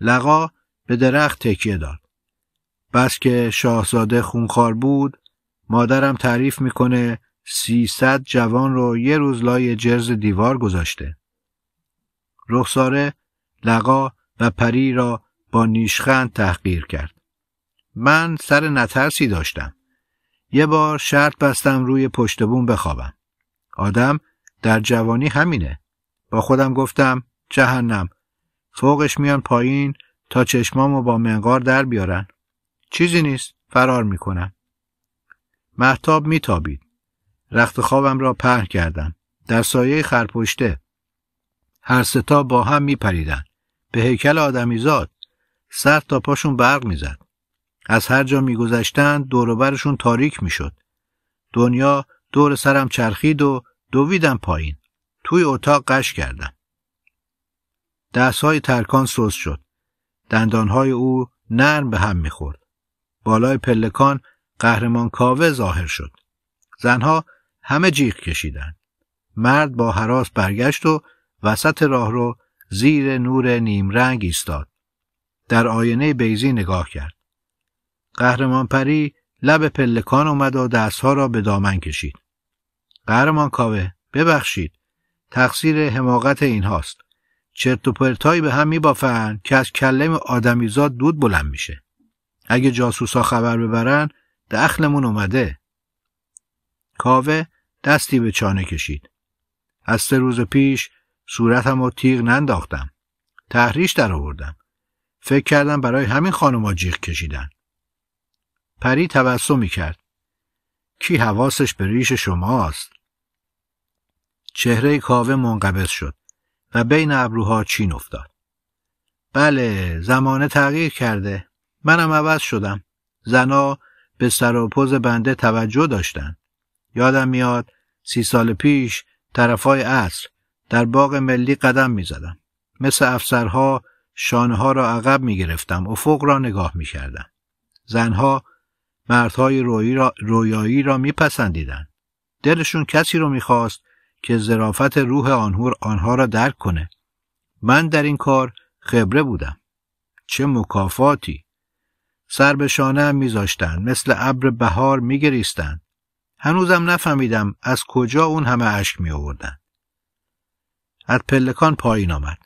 لقا به درخت تکیه داد بس که شاهزاده خونخوار بود مادرم تعریف میکنه 300 جوان رو یه روز لای جرز دیوار گذاشته. رخساره لقا و پری را با نیشخند تحقیر کرد. من سر نترسی داشتم. یه بار شرط بستم روی پشت بوم بخوابم. آدم در جوانی همینه. با خودم گفتم جهنم. فوقش میان پایین تا چشمامو با منقار در بیارن. چیزی نیست. فرار میکنم. محتاب میتابید. رخت خوابم را پهن کردم. در سایه خرپشته. هر ستا با هم میپریدن. به هیکل آدمیزاد. سر تا پاشون برق میزد. از هر جا میگذشتند دوروبرشون تاریک میشد. دنیا دور سرم چرخید و دویدم پایین. توی اتاق قش کردم. دستهای ترکان سوس شد. دندانهای او نرم به هم میخورد. بالای پلکان قهرمان کاوه ظاهر شد. زنها همه جیغ کشیدند. مرد با حراس برگشت و وسط راه رو زیر نور نیم رنگ ایستاد. در آینه بیزی نگاه کرد. قهرمان پری لب پلکان اومد و دستها را به دامن کشید. قهرمان کاوه ببخشید. تقصیر حماقت هاست. چرت و پرتایی به هم میبافن که از کلم آدمیزاد دود بلند میشه. اگه جاسوسا خبر ببرن دخلمون اومده کاوه دستی به چانه کشید از سه روز پیش صورتم و تیغ ننداختم تحریش در آوردم فکر کردم برای همین خانوما جیغ کشیدن پری می کرد کی حواسش به ریش شماست چهره کاوه منقبض شد و بین ابروها چین افتاد بله زمانه تغییر کرده منم عوض شدم زنا به سر و پوز بنده توجه داشتند. یادم میاد سی سال پیش طرفای عصر در باغ ملی قدم می زدم. مثل افسرها ها را عقب می گرفتم افق را نگاه می زنها مردهای رویایی را, رویایی را می پسندیدن. دلشون کسی رو میخواست که زرافت روح آنهور آنها را درک کنه. من در این کار خبره بودم. چه مکافاتی! سر به شانه هم میذاشتن مثل ابر بهار میگریستن هنوزم نفهمیدم از کجا اون همه اشک می آوردن. از پلکان پایین آمد.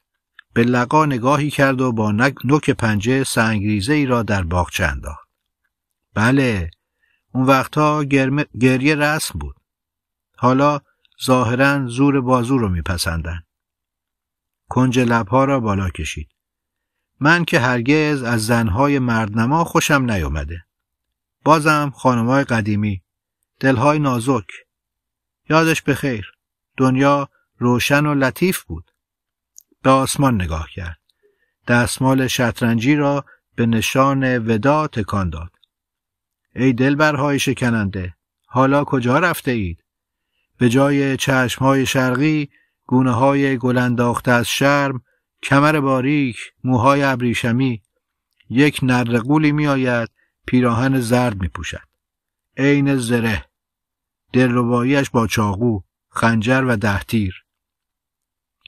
به لقا نگاهی کرد و با نوک پنجه سنگریزه ای را در باغچه انداخت. بله، اون وقتها گرم... گریه رسم بود. حالا ظاهرا زور بازو رو میپسندن. کنج لبها را بالا کشید. من که هرگز از زنهای مردنما خوشم نیومده. بازم خانمای قدیمی، دلهای نازک. یادش بخیر، دنیا روشن و لطیف بود. به آسمان نگاه کرد. دستمال شطرنجی را به نشان ودا تکان داد. ای دلبرهای شکننده، حالا کجا رفته اید؟ به جای چشمهای شرقی، گونه های گلنداخته از شرم کمر باریک موهای ابریشمی یک نردقولی می آید پیراهن زرد می پوشد عین زره دلرباییش با چاقو خنجر و دهتیر.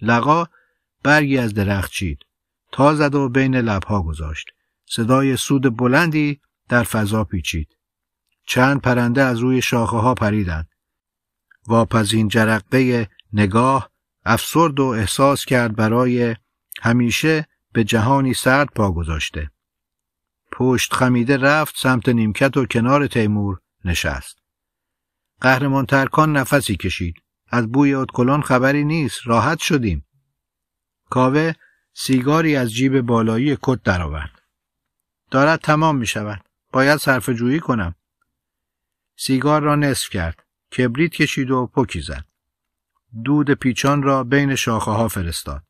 لقا برگی از درخت چید تا زد و بین لبها گذاشت صدای سود بلندی در فضا پیچید چند پرنده از روی شاخه ها پریدند واپس این جرقه نگاه افسرد و احساس کرد برای همیشه به جهانی سرد پا گذاشته. پشت خمیده رفت سمت نیمکت و کنار تیمور نشست. قهرمان ترکان نفسی کشید. از بوی اتکلان خبری نیست. راحت شدیم. کاوه سیگاری از جیب بالایی کت درآورد. دارد تمام می شود. باید صرف جویی کنم. سیگار را نصف کرد. کبریت کشید و پکی زد. دود پیچان را بین شاخه ها فرستاد.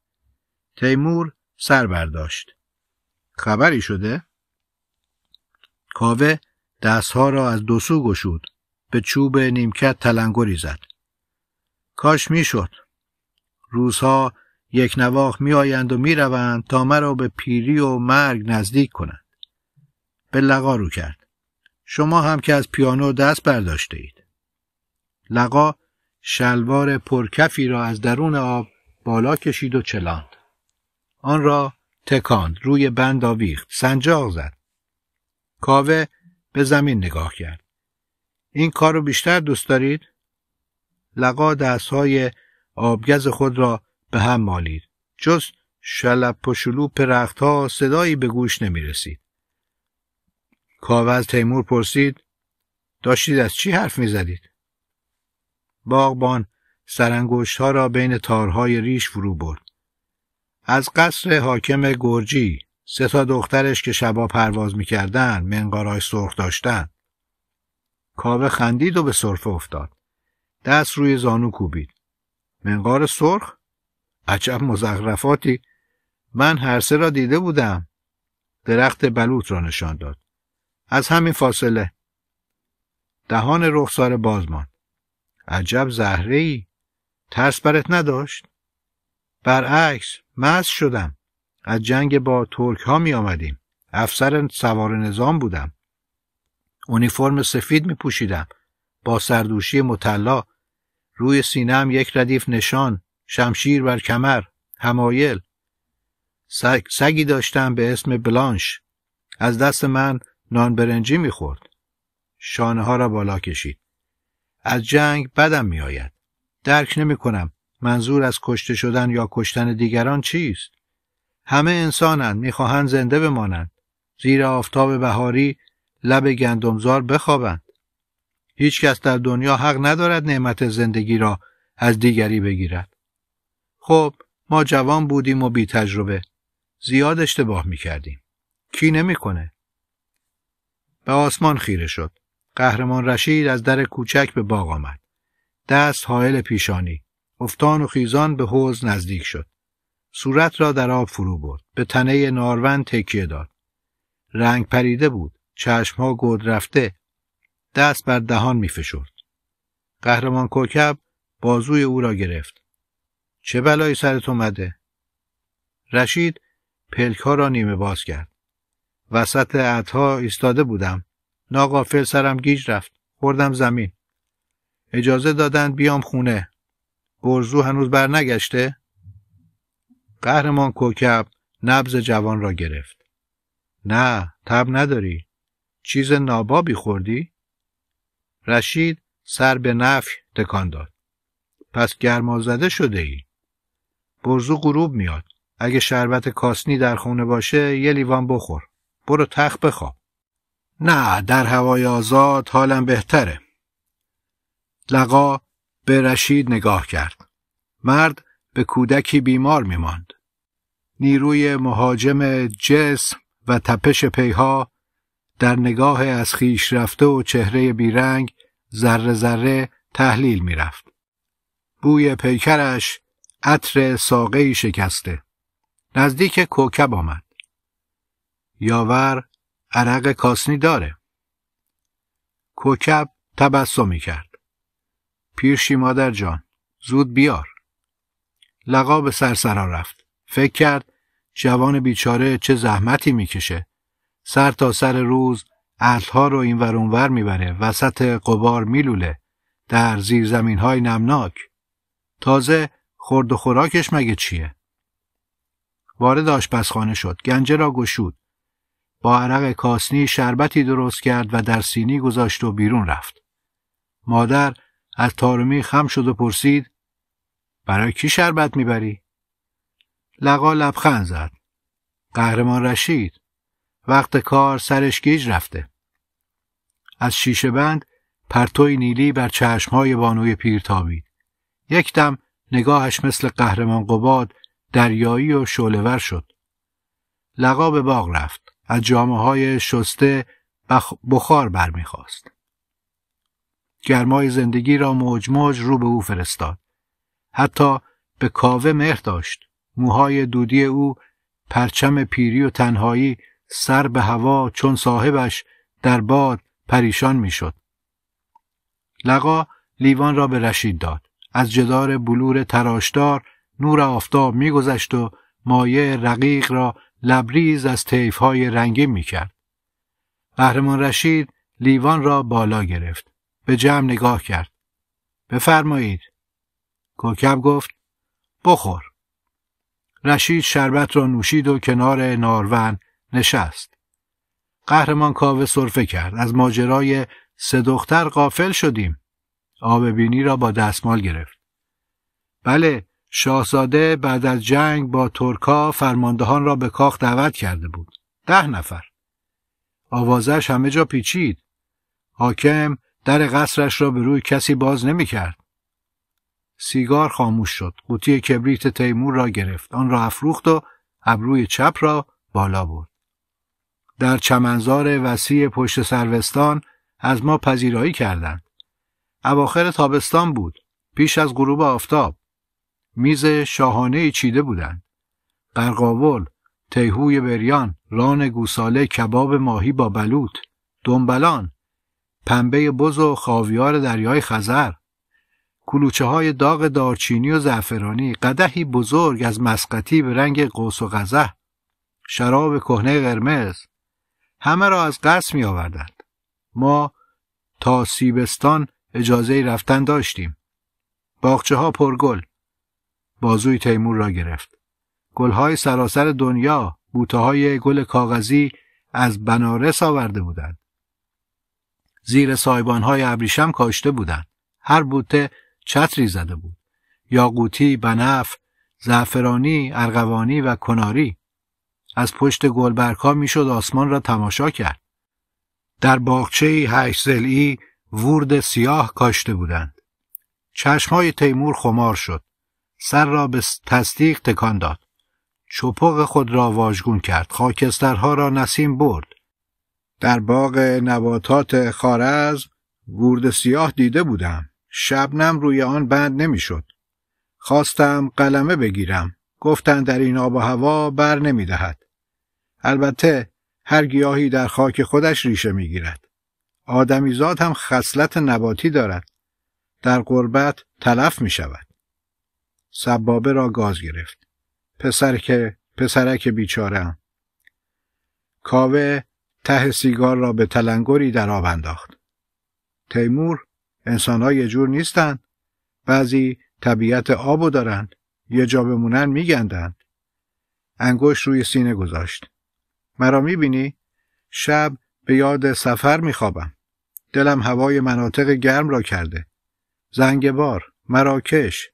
تیمور سر برداشت. خبری شده؟ کاوه دستها را از دو گشود. به چوب نیمکت تلنگری زد. کاش میشد. روزها یک نواخ میآیند و میروند تا مرا به پیری و مرگ نزدیک کنند. به لقا رو کرد. شما هم که از پیانو دست برداشته اید. لقا شلوار پرکفی را از درون آب بالا کشید و چلان. آن را تکاند روی بند آویخت سنجاق زد کاوه به زمین نگاه کرد این کار رو بیشتر دوست دارید لقا های آبگز خود را به هم مالید جز شلپ و شلوپ ها صدایی به گوش نمی رسید. کاوه از تیمور پرسید داشتید از چی حرف می زدید؟ باغبان سرانگوشت ها را بین تارهای ریش فرو برد. از قصر حاکم گرجی سه تا دخترش که شبا پرواز میکردن منقارای سرخ داشتن. کاوه خندید و به سرفه افتاد. دست روی زانو کوبید. منقار سرخ؟ عجب مزخرفاتی من هر سه را دیده بودم. درخت بلوط را نشان داد. از همین فاصله دهان رخسار باز ماند. عجب زهره ای ترس برت نداشت؟ برعکس مز شدم از جنگ با ترک ها می آمدیم افسر سوار نظام بودم اونیفرم سفید می پوشیدم با سردوشی مطلا روی سینم یک ردیف نشان شمشیر بر کمر همایل سگ، سگی داشتم به اسم بلانش از دست من نان برنجی میخورد شانه ها را بالا کشید از جنگ بدم میآید درک نمی کنم منظور از کشته شدن یا کشتن دیگران چیست؟ همه انسانند میخواهند زنده بمانند زیر آفتاب بهاری لب گندمزار بخوابند هیچ کس در دنیا حق ندارد نعمت زندگی را از دیگری بگیرد خب ما جوان بودیم و بی تجربه زیاد اشتباه کردیم کی نمیکنه به آسمان خیره شد قهرمان رشید از در کوچک به باغ آمد دست حائل پیشانی افتان و خیزان به حوز نزدیک شد. صورت را در آب فرو برد. به تنه نارون تکیه داد. رنگ پریده بود. چشمها گود رفته. دست بر دهان می فشرد. قهرمان کوکب بازوی او را گرفت. چه بلایی سرت اومده؟ رشید پلک ها را نیمه باز کرد. وسط عطها ایستاده بودم. ناقافل سرم گیج رفت. خوردم زمین. اجازه دادند بیام خونه. برزو هنوز برنگشته؟ قهرمان کوکب نبز جوان را گرفت. نه، تب نداری. چیز نابابی خوردی؟ رشید سر به نفی تکان داد. پس گرمازده شده ای. برزو غروب میاد. اگه شربت کاسنی در خونه باشه یه لیوان بخور. برو تخت بخواب. نه در هوای آزاد حالم بهتره. لقا به رشید نگاه کرد. مرد به کودکی بیمار می ماند. نیروی مهاجم جسم و تپش پیها در نگاه از خیش رفته و چهره بیرنگ ذره ذره تحلیل می رفت. بوی پیکرش عطر ساقهی شکسته. نزدیک کوکب آمد. یاور عرق کاسنی داره. کوکب تبسمی کرد. پیرشی مادر جان زود بیار به سرسرا رفت فکر کرد جوان بیچاره چه زحمتی میکشه سر تا سر روز ها رو این ور اونور میبره وسط قبار میلوله در زیر زمین های نمناک تازه خورد و خوراکش مگه چیه وارد آشپزخانه شد گنجه را گشود با عرق کاسنی شربتی درست کرد و در سینی گذاشت و بیرون رفت مادر از تارمی خم شد و پرسید برای کی شربت میبری؟ لقا لبخند زد. قهرمان رشید. وقت کار سرش گیج رفته. از شیشه بند پرتوی نیلی بر چشمهای بانوی پیر تابید. یک دم نگاهش مثل قهرمان قباد دریایی و شولور شد. لقا به باغ رفت. از جامعه های شسته بخ... بخار برمیخواست. گرمای زندگی را موج موج رو به او فرستاد. حتی به کاوه مهر داشت. موهای دودی او پرچم پیری و تنهایی سر به هوا چون صاحبش در باد پریشان میشد. لقا لیوان را به رشید داد. از جدار بلور تراشدار نور آفتاب میگذشت و مایه رقیق را لبریز از تیفهای رنگی میکرد. قهرمان رشید لیوان را بالا گرفت. به جمع نگاه کرد. بفرمایید. کوکب گفت بخور. رشید شربت را نوشید و کنار نارون نشست. قهرمان کاوه صرفه کرد. از ماجرای سه دختر قافل شدیم. آب بینی را با دستمال گرفت. بله، شاهزاده بعد از جنگ با ترکا فرماندهان را به کاخ دعوت کرده بود. ده نفر. آوازش همه جا پیچید. حاکم در قصرش را به روی کسی باز نمی کرد. سیگار خاموش شد. قوطی کبریت تیمور را گرفت. آن را افروخت و ابروی چپ را بالا برد. در چمنزار وسیع پشت سروستان از ما پذیرایی کردند. اواخر تابستان بود. پیش از غروب آفتاب. میز شاهانه چیده بودند. قرقاول، تیهوی بریان، ران گوساله، کباب ماهی با بلوط، دنبلان، پنبه بز و خاویار دریای خزر کلوچه های داغ دارچینی و زعفرانی قدهی بزرگ از مسقطی به رنگ قوس و غزه شراب کهنه قرمز همه را از قصد می آوردند ما تا سیبستان اجازه رفتن داشتیم باغچه ها پرگل بازوی تیمور را گرفت های سراسر دنیا بوته های گل کاغذی از بنارس آورده بودند زیر های ابریشم کاشته بودند. هر بوته چتری زده بود. یاقوتی، بنف، زعفرانی، ارغوانی و کناری. از پشت گلبرگها میشد آسمان را تماشا کرد. در باغچه هشت زلی ورد سیاه کاشته بودند. های تیمور خمار شد. سر را به تصدیق تکان داد. چپق خود را واژگون کرد. خاکسترها را نسیم برد. در باغ نباتات خارز گورد سیاه دیده بودم. شبنم روی آن بند نمیشد. خواستم قلمه بگیرم. گفتند در این آب و هوا بر نمی دهد. البته هر گیاهی در خاک خودش ریشه می گیرد. زاد هم خصلت نباتی دارد. در قربت تلف می شود. سبابه را گاز گرفت. پسر که پسرک بیچارم. کاوه ته سیگار را به تلنگری در آب انداخت. تیمور انسانها یه جور نیستن. بعضی طبیعت آبو دارن. یه جا بمونن میگندن. انگشت روی سینه گذاشت. مرا میبینی؟ شب به یاد سفر میخوابم. دلم هوای مناطق گرم را کرده. زنگبار، مراکش،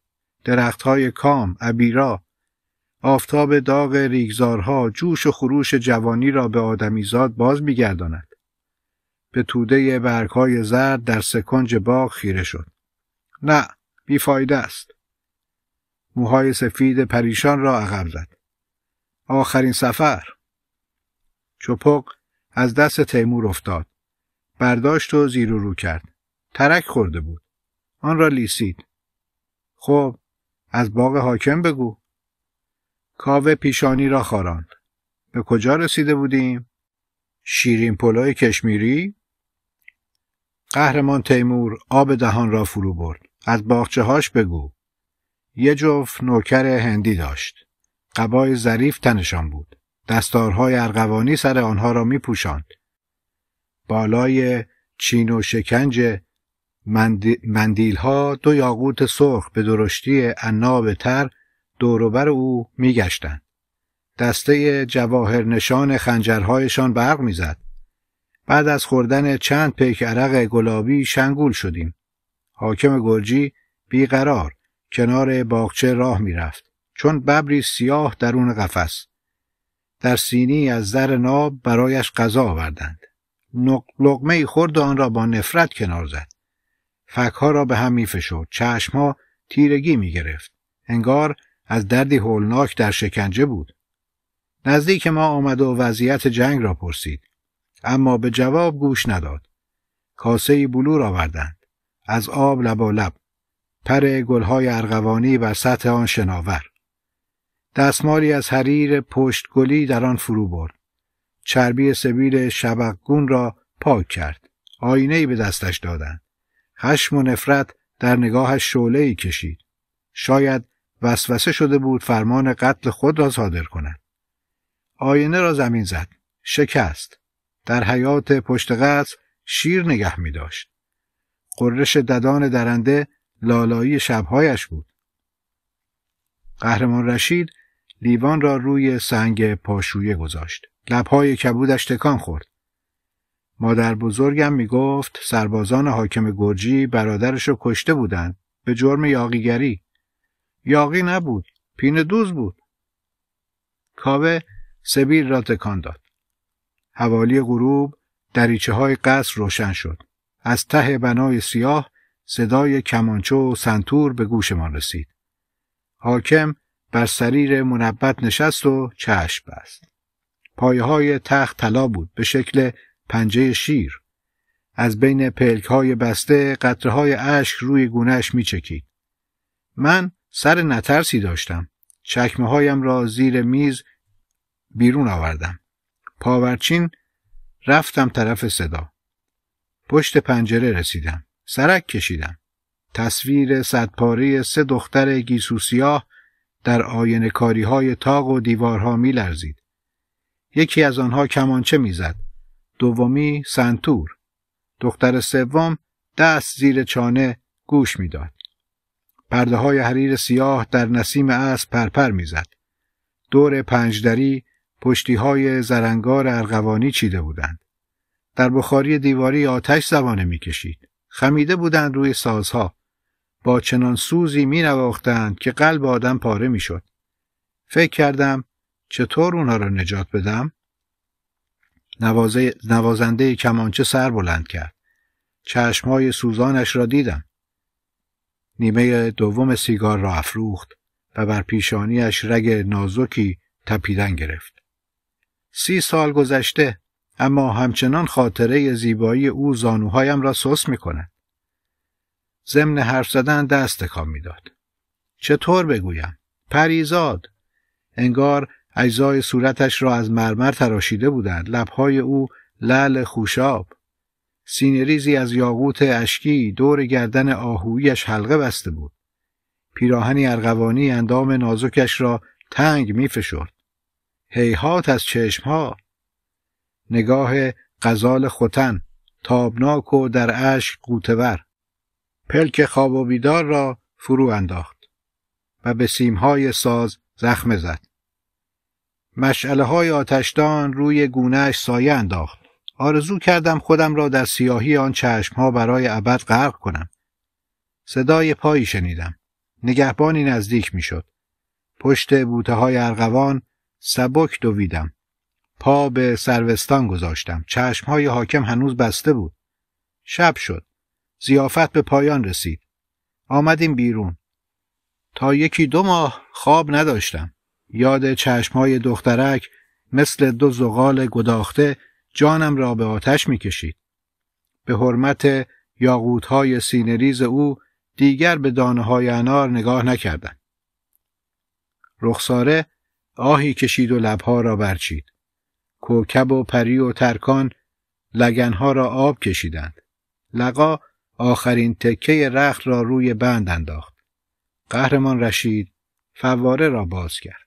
های کام، ابیرا، آفتاب داغ ریگزارها جوش و خروش جوانی را به آدمیزاد باز میگرداند. به توده برگهای زرد در سکنج باغ خیره شد. نه، بیفایده است. موهای سفید پریشان را عقب زد. آخرین سفر. چپق از دست تیمور افتاد. برداشت و زیر و رو کرد. ترک خورده بود. آن را لیسید. خب، از باغ حاکم بگو. کاوه پیشانی را خاراند. به کجا رسیده بودیم؟ شیرین پلای کشمیری؟ قهرمان تیمور آب دهان را فرو برد. از باخچه هاش بگو. یه جفت نوکر هندی داشت. قبای ظریف تنشان بود. دستارهای ارغوانی سر آنها را می پوشند. بالای چین و شکنج مندیلها دو یاقوت سرخ به درشتی اناب تر دوروبر او میگشتند. دسته جواهر نشان خنجرهایشان برق میزد. بعد از خوردن چند پیک عرق گلابی شنگول شدیم. حاکم گرجی بیقرار کنار باغچه راه میرفت چون ببری سیاه درون قفس در سینی از در ناب برایش غذا آوردند لقمه خورد و آن را با نفرت کنار زد فکها را به هم میفشرد چشمها تیرگی میگرفت انگار از دردی هولناک در شکنجه بود. نزدیک ما آمد و وضعیت جنگ را پرسید. اما به جواب گوش نداد. کاسه بلور آوردند. از آب و لب. پر گلهای ارغوانی بر سطح آن شناور. دستمالی از حریر گلی در آن فرو برد. چربی سبیل شبقگون را پاک کرد. آینه به دستش دادند. خشم و نفرت در نگاهش شعله کشید. شاید وسوسه شده بود فرمان قتل خود را صادر کند آینه را زمین زد شکست در حیات پشت قصر شیر نگه می داشت قررش ددان درنده لالایی شبهایش بود قهرمان رشید لیوان را روی سنگ پاشویه گذاشت لبهای کبودش تکان خورد مادر بزرگم می گفت سربازان حاکم گرجی برادرش را کشته بودند به جرم یاقیگری یاقی نبود پین دوز بود کاوه سبیل را تکان داد حوالی غروب دریچه های قصر روشن شد از ته بنای سیاه صدای کمانچو و سنتور به گوشمان رسید حاکم بر سریر منبت نشست و چشم بست پایه های تخت طلا بود به شکل پنجه شیر از بین پلک های بسته قطره های اشک روی گونهش می چکید. من سر نترسی داشتم چکمه هایم را زیر میز بیرون آوردم پاورچین رفتم طرف صدا پشت پنجره رسیدم سرک کشیدم تصویر صدپاره سه دختر گیسوسیاه در آینه کاری های تاق و دیوارها می یکی از آنها کمانچه میزد. دومی سنتور. دختر سوم دست زیر چانه گوش میداد. پرده های حریر سیاه در نسیم از پرپر میزد. دور پنجدری پشتی های زرنگار ارغوانی چیده بودند. در بخاری دیواری آتش زبانه میکشید. خمیده بودند روی سازها. با چنان سوزی می نواختند که قلب آدم پاره می شد. فکر کردم چطور اونها را نجات بدم؟ نوازنده کمانچه سر بلند کرد. چشمهای سوزانش را دیدم. نیمه دوم سیگار را افروخت و بر پیشانیش رگ نازکی تپیدن گرفت. سی سال گذشته اما همچنان خاطره زیبایی او زانوهایم را سوس می کند. ضمن حرف زدن دست تکان میداد. چطور بگویم؟ پریزاد. انگار اجزای صورتش را از مرمر تراشیده بودند. لبهای او لل خوشاب. سینریزی از یاقوت اشکی دور گردن آهویش حلقه بسته بود. پیراهنی ارغوانی اندام نازکش را تنگ می فشرد. هیهات از چشمها. نگاه قزال خوتن تابناک و در اشک قوتور. پلک خواب و بیدار را فرو انداخت و به سیمهای ساز زخم زد. مشعله های آتشدان روی گونهش سایه انداخت. آرزو کردم خودم را در سیاهی آن ها برای ابد غرق کنم. صدای پایی شنیدم. نگهبانی نزدیک میشد. پشت بوته های ارغوان سبک دویدم. پا به سروستان گذاشتم. چشم های حاکم هنوز بسته بود. شب شد. زیافت به پایان رسید. آمدیم بیرون. تا یکی دو ماه خواب نداشتم. یاد چشم های دخترک مثل دو زغال گداخته جانم را به آتش می کشید. به حرمت های سینریز او دیگر به دانه های انار نگاه نکردند. رخساره آهی کشید و لبها را برچید. کوکب و پری و ترکان لگنها را آب کشیدند. لقا آخرین تکه رخت را روی بند انداخت. قهرمان رشید فواره را باز کرد.